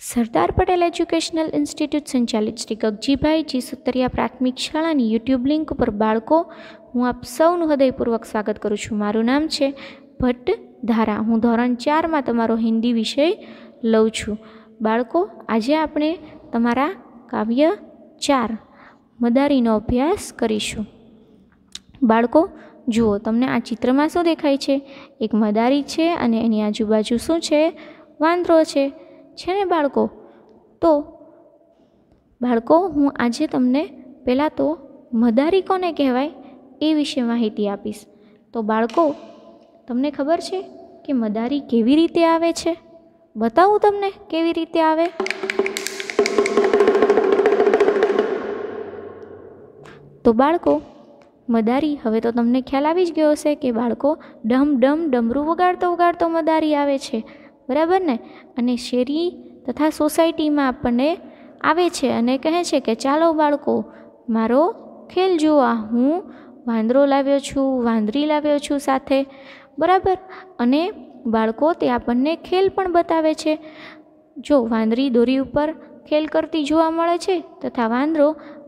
સરદાર Patel educational institute સંચાલિત શ્રી ગગજીભાઈ જી સુતરિયા પ્રાથમિક શાળાની યુટ્યુબ લિંક ઉપર બાળકો હું આપ સૌનું હૃદયપૂર્વક સ્વાગત કરું છું મારું નામ છે ભટ્ટ ધારા હું ધોરણ ચારમાં તમારો હિન્દી વિષય લઉં છું બાળકો આજે આપણે તમારા કાવ્ય ચાર મદારીનો અભ્યાસ કરીશું બાળકો જુઓ તમને આ ચિત્રમાં શું દેખાય છે એક મદારી છે અને એની આજુબાજુ શું છે વાંદરો છે છે ને બાળકો તો બાળકો હું આજે તમને પહેલાં તો મદારી કોને કહેવાય એ વિશે માહિતી આપીશ તો બાળકો તમને ખબર છે કે મદારી કેવી રીતે આવે છે બતાવું તમને કેવી રીતે આવે તો બાળકો મદારી હવે તો તમને ખ્યાલ આવી જ ગયો હશે કે બાળકો ડમ ડમ ડમરું વગાડતો વગાડતો મદારી આવે છે બરાબર ને અને શેરી તથા સોસાયટીમાં આપણને આવે છે અને કહે છે કે ચાલો બાળકો મારો ખેલ જોવા હું વાંદરો લાવ્યો છું વાંદરી લાવ્યો છું સાથે બરાબર અને બાળકો તે આપણને ખેલ પણ બતાવે છે જો વાંદરી દોરી ઉપર ખેલ કરતી જોવા મળે છે તથા વાંદરો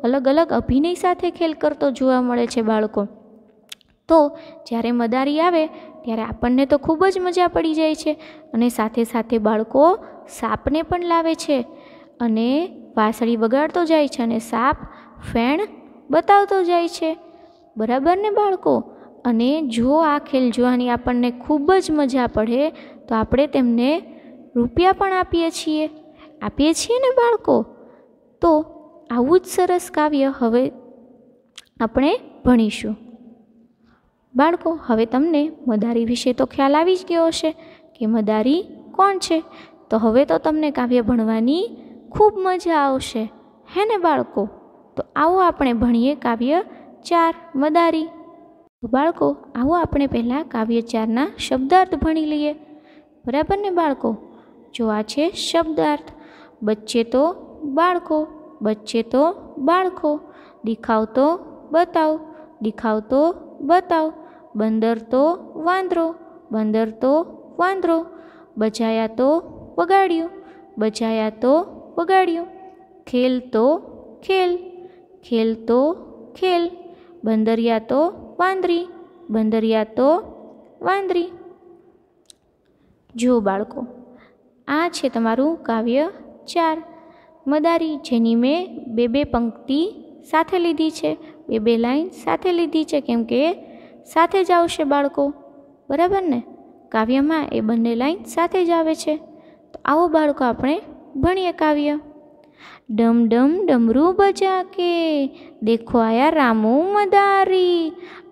અલગ અલગ અભિનય સાથે ખેલ કરતો જોવા મળે છે બાળકો તો જ્યારે મદારી આવે ત્યારે આપણને તો ખૂબ જ મજા પડી જાય છે અને સાથે સાથે બાળકો સાપને પણ લાવે છે અને વાસળી વગાડતો જાય છે અને સાપ ફેણ બતાવતો જાય છે બરાબર ને બાળકો અને જો આ ખેલ જોવાની આપણને ખૂબ જ મજા પડે તો આપણે તેમને રૂપિયા પણ આપીએ છીએ આપીએ છીએ ને બાળકો તો આવું જ સરસ કાવ્ય હવે આપણે ભણીશું બાળકો હવે તમને મદારી વિશે તો ખ્યાલ આવી જ ગયો હશે કે મદારી કોણ છે તો હવે તો તમને કાવ્ય ભણવાની ખૂબ મજા આવશે હે ને બાળકો તો આવો આપણે ભણીએ કાવ્ય ચાર મદારી તો બાળકો આવો આપણે પહેલાં કાવ્ય ચારના શબ્દાર્થ ભણી લઈએ બરાબર ને બાળકો જો આ છે શબ્દાર્થ બચ્ચે તો બાળકો બચ્ચે તો બાળકો દેખાવ તો બતાવ દેખાવ તો બતાવ બંદર તો વાંદરો બંદર તો વાંદરો બજાયા તો વગાડ્યું બજાયા તો વગાડ્યું ખેલ તો ખેલ ખેલ તો ખેલ બંદરિયા તો વાંદરી બંદરિયા તો વાંદરી જો બાળકો આ છે તમારું કાવ્ય ચાર મદારી જેની મેં બે બે પંક્તિ સાથે લીધી છે બે બે લાઈન સાથે લીધી છે કેમ કે સાથે જ આવશે બાળકો બરાબર ને કાવ્યમાં એ બંને લાઈન સાથે જ આવે છે તો આવો બાળકો આપણે ભણીએ કાવ્ય ડમ ડમ ડમરું બજા કે દેખો આયા રામુ મદારી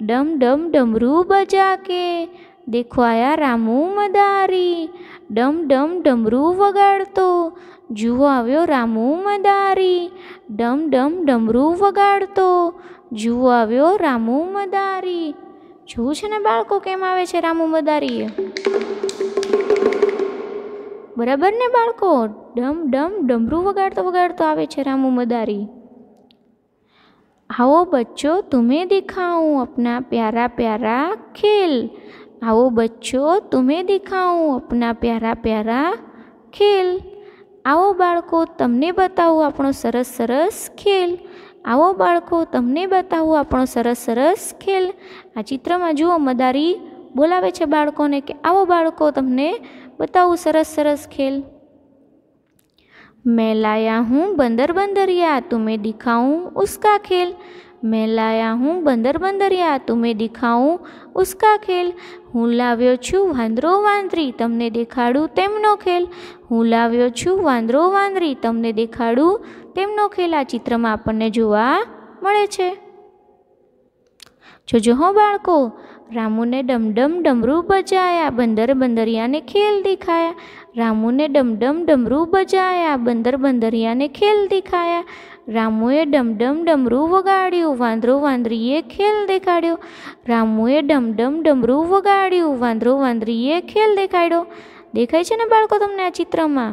ડમ ડમ ડમરું બજા કે દેખો આયા રામુ મદારી ડમ ડમ ડમરું વગાડતો જુઓ આવ્યો રામુ મદારી ડમ ડમ ડમરું વગાડતો જુઓ આવ્યો રામુ મદારી જોવું છે ને બાળકો કેમ આવે છે રામુ મદારીએ બરાબર ને બાળકો ડમ ડમ ડમરું વગાડતો વગાડતો આવે છે રામુ મદારી આવો બચ્ચો તુમે દિખાઉં અપના પ્યારા પ્યારા ખેલ આવો બચ્ચો તુમે દિખાઉં અપના પ્યારા પ્યારા ખેલ આવો બાળકો તમને બતાવું આપણો સરસ સરસ ખેલ આવો બાળકો તમને બતાવું આપણો સરસ સરસ ખેલ આ ચિત્રમાં જુઓ મદારી બોલાવે છે બાળકોને કે આવો બાળકો તમને બતાવું સરસ સરસ ખેલ મેલાયા હું બંદર બંદરિયા તુમે દિખાઉં ઉસ્કા ખેલ મેં હું બંદર બંદરિયા તુમે દિખાઉં ઉસ્કા ખેલ હું લાવ્યો છું વાંદરો વાંદરી તમને દેખાડું તેમનો ખેલ હું લાવ્યો છું વાંદરો વાંદરી તમને દેખાડું તેમનો ખેલ આ ચિત્રમાં આપણને જોવા મળે છે જોજો હો બાળકો રામુને ડમડમ ડમરું બજાયા બંદર બંદરિયાને ખેલ દેખાયા રામુને ડમડમ ડમરું બજાયા બંદર બંદરિયાને ખેલ દેખાયા રામુએ ડમડમ ડમરું વગાડ્યું વાંદરો વાંદરીએ ખેલ દેખાડ્યો રામુએ ડમડમ ડમરું વગાડ્યું વાંદરો વાંદરીએ ખેલ દેખાડ્યો દેખાય છે ને બાળકો તમને આ ચિત્રમાં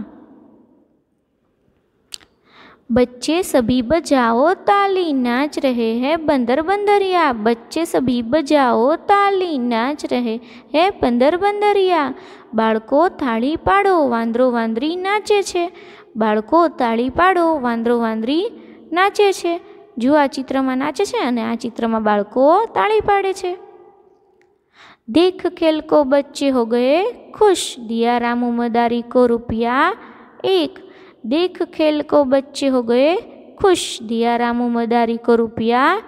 बच्चे सभी बजाओ ताली नाच रहे हैं बंदर बंदरिया बच्चे सभी बजाओ તાલી નાચ રહે हैं બંદર બંદરિયા બાળકો તાળી પાડો વાંદરો વાંદરી નાચે છે બાળકો તાળી પાડો વાંદરો વાંદરી નાચે છે જો આ ચિત્રમાં નાચે છે અને આ ચિત્રમાં બાળકો તાળી પાડે છે દેખ ખેલકો બચ્ચે હો ગયે ખુશ દિયા રામુ મદારી કો રૂપિયા એક દેખ खेल को बच्चे હો ગયે ખુશ દિયા રામુ મદારી કો રૂપિયા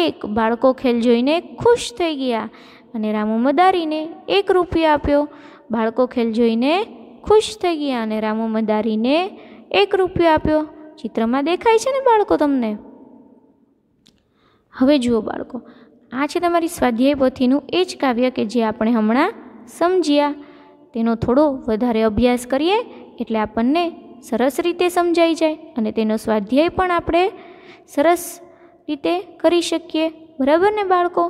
એક બાળકો ખેલ જોઈને ખુશ થઈ ગયા અને રામુ મદારીને એક રૂપિયા આપ્યો બાળકો ખેલ જોઈને ખુશ થઈ ગયા અને રામુ મદારીને એક રૂપિયો આપ્યો ચિત્રમાં દેખાય છે ને બાળકો તમને હવે જુઓ બાળકો આ છે તમારી સ્વાધ્યાય પોથીનું એ જ કાવ્ય કે જે આપણે હમણાં સમજ્યા તેનો થોડો વધારે અભ્યાસ કરીએ એટલે આપણને સરસ રીતે સમજાઈ જાય અને તેનો સ્વાધ્યાય પણ આપણે સરસ રીતે કરી શકીએ બરાબર ને બાળકો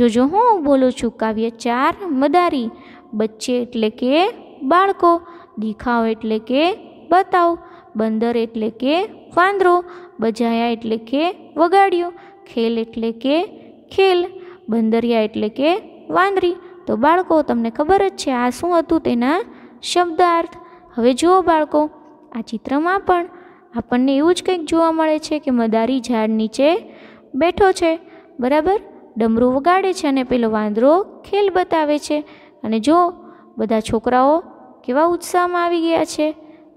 જોજો હું બોલું છું કાવ્ય ચાર મદારી બચ્ચે એટલે કે બાળકો દીખાવ એટલે કે બતાવ બંદર એટલે કે વાંદરો બજાયા એટલે કે વગાડ્યો ખેલ એટલે કે ખેલ બંદરિયા એટલે કે વાંદરી તો બાળકો તમને ખબર જ છે આ શું હતું તેના શબ્દાર્થ હવે જુઓ બાળકો આ ચિત્રમાં પણ આપણને એવું જ કંઈક જોવા મળે છે કે મદારી ઝાડ નીચે બેઠો છે બરાબર ડમરું વગાડે છે અને પેલો વાંદરો ખેલ બતાવે છે અને જો બધા છોકરાઓ કેવા ઉત્સાહમાં આવી ગયા છે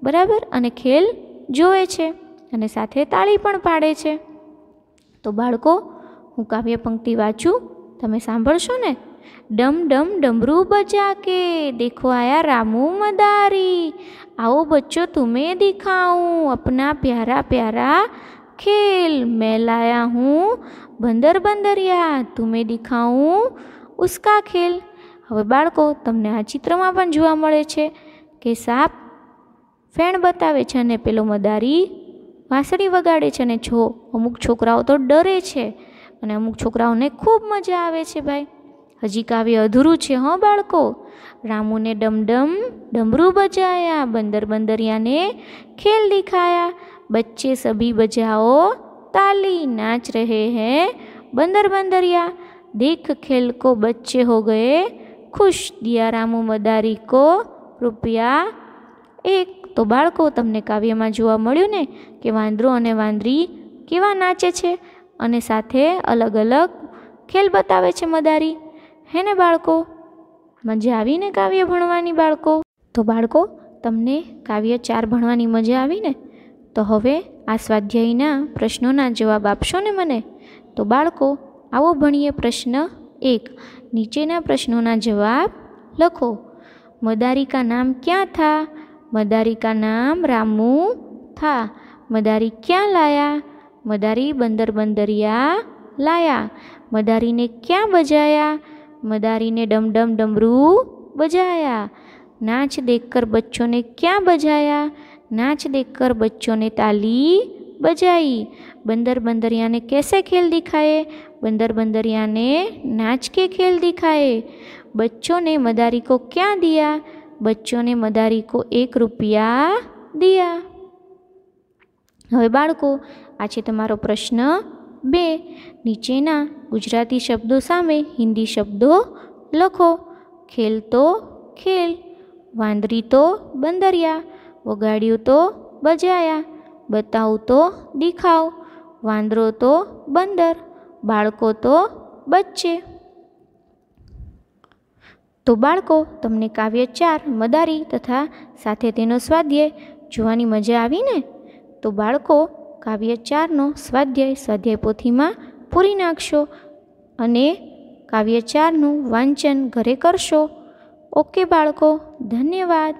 બરાબર અને ખેલ જોવે છે અને સાથે તાળી પણ પાડે છે તો બાળકો હું કાવ્ય પંક્તિ વાંચું તમે સાંભળશો ને ડમ ડમ ડમરું બજા કે દેખો આયા રામુ મદારી આવો બચ્ચો તુમે દિખાઉં અપના પ્યારા પ્યારા ખેલ મેં હું બંદર બંદરિયા તુમે દિખાઉં ઉસ્કા ખેલ હવે બાળકો તમને આ ચિત્રમાં પણ જોવા મળે છે કે સાપ ફેણ બતાવે છે અને પેલો મદારી વાંસળી વગાડે છે અને જો અમુક છોકરાઓ તો ડરે છે અને અમુક છોકરાઓને ખૂબ મજા આવે છે ભાઈ હજી કાવ્ય અધૂરું છે હં બાળકો રામુને ડમડમ ડમરું બજાયા બંદર બંદરિયાને ખેલ દેખાયા બચ્ચે સભી બજાઓ તાલી નાચ રહે હે બંદર બંદરિયા દેખ ખેલ કો બચ્ચે હો ગયે ખુશ દિયા રામુ મદારી કો રૂપિયા એક તો બાળકો તમને કાવ્યમાં જોવા મળ્યું ને કે વાંદરો અને વાંદરી કેવા નાચે છે અને સાથે અલગ અલગ ખેલ બતાવે છે મદારી હે ને બાળકો મજા આવીને કાવ્ય ભણવાની બાળકો તો બાળકો તમને કાવ્ય ચાર ભણવાની મજા આવીને તો હવે આ સ્વાધ્યાયના પ્રશ્નોના જવાબ આપશો ને મને તો બાળકો આવો ભણીએ પ્રશ્ન એક નીચેના પ્રશ્નોના જવાબ લખો મદારિકા નામ ક્યાં થા મદારિકા નામ રામુ થા મદારી ક્યાં લાયા મદારી બંદર બંદરિયા લાયા મદારીને ક્યાં બજાયા मदारी ने डम डम डमरू बजाया नाच देखकर बच्चों ने क्या बजाया नाच देखकर बच्चों ने ताली बजाई बंदर बंदरिया ने कैसे खेल दिखाए बंदर बंदरिया ने नाच के खेल दिखाए बच्चों ने मदारी को क्या दिया बच्चों ने मदारी को एक रुपया दिया हमें બાળકો આ છે તમારો પ્રશ્ન બે નીચેના ગુજરાતી શબ્દો સામે હિન્દી શબ્દો લખો ખેલ તો ખેલ વાંદરી તો બંદરિયા વગાડ્યું તો બજાયા બતાવ તો દેખાવ વાંદરો તો બંદર બાળકો તો બચ્ચે તો બાળકો તમને કાવ્ય ચાર મદારી તથા સાથે તેનો સ્વાધ્યાય જોવાની મજા આવી ને તો બાળકો કાવ્ય ચારનો સ્વાધ્યાય સ્વાધ્યાય પોથીમાં પૂરી નાખશો અને કાવ્ય ચારનું વાંચન ઘરે કરશો ઓકે બાળકો ધન્યવાદ